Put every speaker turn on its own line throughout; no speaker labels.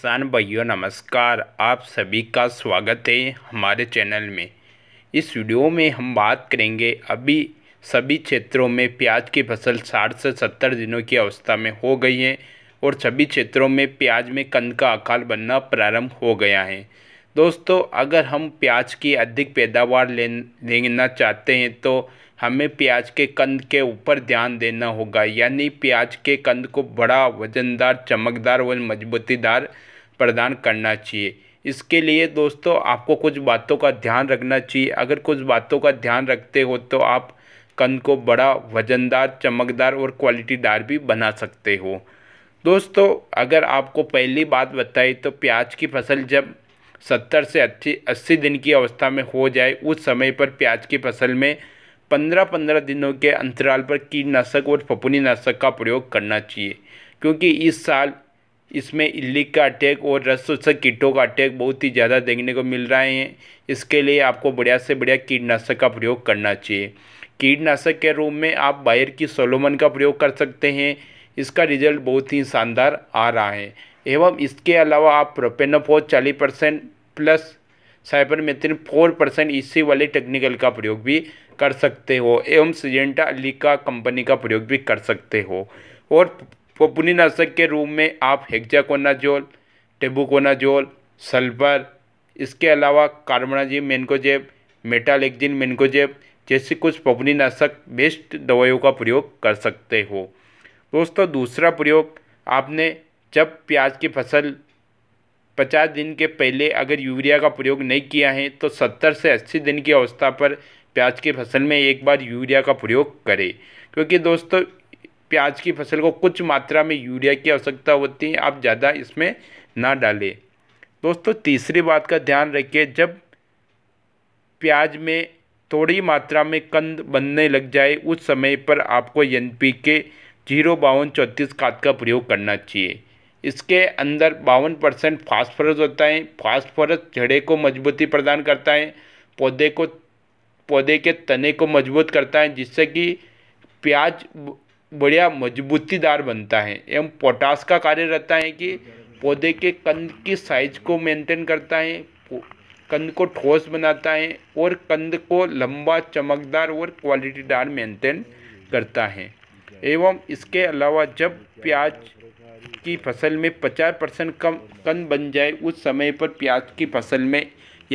किसान भाइयों नमस्कार आप सभी का स्वागत है हमारे चैनल में इस वीडियो में हम बात करेंगे अभी सभी क्षेत्रों में प्याज की फसल 60 से 70 दिनों की अवस्था में हो गई है और सभी क्षेत्रों में प्याज में कंद का अकाल बनना प्रारंभ हो गया है दोस्तों अगर हम प्याज की अधिक पैदावार लेना चाहते हैं तो हमें प्याज के कंद के ऊपर ध्यान देना होगा यानी प्याज के कंद को बड़ा वज़नदार चमकदार व मजबूतीदार प्रदान करना चाहिए इसके लिए दोस्तों आपको कुछ बातों का ध्यान रखना चाहिए अगर कुछ बातों का ध्यान रखते हो तो आप कंद को बड़ा वज़नदार चमकदार और क्वालिटीदार भी बना सकते हो दोस्तों अगर आपको पहली बात बताई तो प्याज की फसल जब सत्तर से अस्सी अस्सी दिन की अवस्था में हो जाए उस समय पर प्याज की फसल में पंद्रह पंद्रह दिनों के अंतराल पर कीटनाशक और फपुनी नाशक का प्रयोग करना चाहिए क्योंकि इस साल इसमें इल्ली का अटैक और रसोत्सक कीटों का अटैक बहुत ही ज़्यादा देखने को मिल रहा है इसके लिए आपको बढ़िया से बढ़िया कीटनाशक का प्रयोग करना चाहिए कीटनाशक के रूप में आप बायर की सोलोमन का प्रयोग कर सकते हैं इसका रिजल्ट बहुत ही शानदार आ रहा है एवं इसके अलावा आप प्रोपेनोफो चालीस परसेंट प्लस मेथिन फोर परसेंट इसी वाले टेक्निकल का प्रयोग भी कर सकते हो एवं सिजेंटा का कंपनी का प्रयोग भी कर सकते हो और नाशक के रूप में आप हेक्जाकोनाजोल टेबुकोनाजोल सल्फर इसके अलावा कार्बनाजिम मेनकोजेब मेटालेक्जिन मेनकोजेब जैसे कुछ नाशक बेस्ट दवाइयों का प्रयोग कर सकते हो दोस्तों दूसरा प्रयोग आपने जब प्याज की फसल पचास दिन के पहले अगर यूरिया का प्रयोग नहीं किया है तो सत्तर से अस्सी दिन की अवस्था पर प्याज की फसल में एक बार यूरिया का प्रयोग करें क्योंकि दोस्तों प्याज की फसल को कुछ मात्रा में यूरिया की आवश्यकता होती है आप ज़्यादा इसमें ना डालें दोस्तों तीसरी बात का ध्यान रखिए जब प्याज में थोड़ी मात्रा में कंद बनने लग जाए उस समय पर आपको एन पी के जीरो बावन चौंतीस खाद का प्रयोग करना चाहिए इसके अंदर बावन परसेंट फास्फोरस होता है फास्फोरस जड़े को मजबूती प्रदान करता है पौधे को पौधे के तने को मजबूत करता है जिससे कि प्याज बढ़िया मजबूतीदार बनता है एवं पोटास का कार्य रहता है कि पौधे के कंद की साइज को मेंटेन करता है कंद को ठोस बनाता है और कंद को लंबा चमकदार और क्वालिटीदार मेंटेन करता है एवं इसके अलावा जब प्याज की फसल में 50 परसेंट कम कंद बन जाए उस समय पर प्याज की फसल में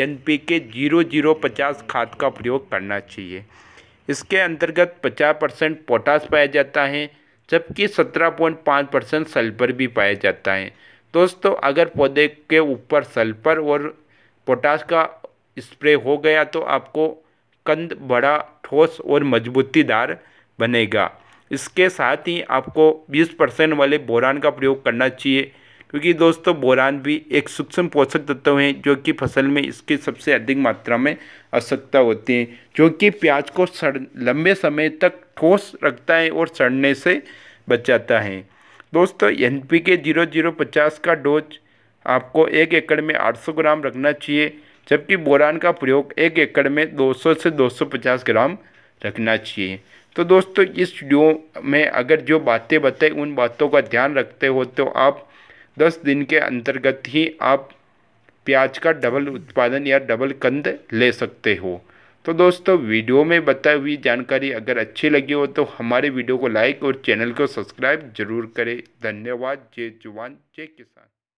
N P K zero zero पचास खाद का प्रयोग करना चाहिए इसके अंतर्गत पचास परसेंट पोटास पाया जाता है जबकि सत्रह पॉइंट पाँच परसेंट सल्फर भी पाया जाता है दोस्तों अगर पौधे के ऊपर सल्फर और पोटास का स्प्रे हो गया तो आपको कंद बड़ा ठोस और मजबूतीदार बनेगा इसके साथ ही आपको 20 परसेंट वाले बोरान का प्रयोग करना चाहिए क्योंकि दोस्तों बोरान भी एक सूक्ष्म पोषक तत्व है जो कि फसल में इसकी सबसे अधिक मात्रा में आवश्यकता होती है जो कि प्याज को सड़ लंबे समय तक ठोस रखता है और सड़ने से बचाता है दोस्तों N P K zero zero पचास का डोज आपको एक एकड़ में आठ सौ ग्राम रखना चाहिए जबकि बोरान का प्रयोग एक एकड़ में दो सौ से दो सौ पचास ग्राम रखना चाहिए तो दोस्तों इस वीडियो में अगर जो बातें बताई उन बातों का ध्यान रखते हो तो आप दस दिन के अंतर्गत ही आप प्याज का डबल उत्पादन या डबल कंद ले सकते हो तो दोस्तों वीडियो में बताई हुई जानकारी अगर अच्छी लगी हो तो हमारे वीडियो को लाइक और चैनल को सब्सक्राइब जरूर करें धन्यवाद जय जवान जय किसान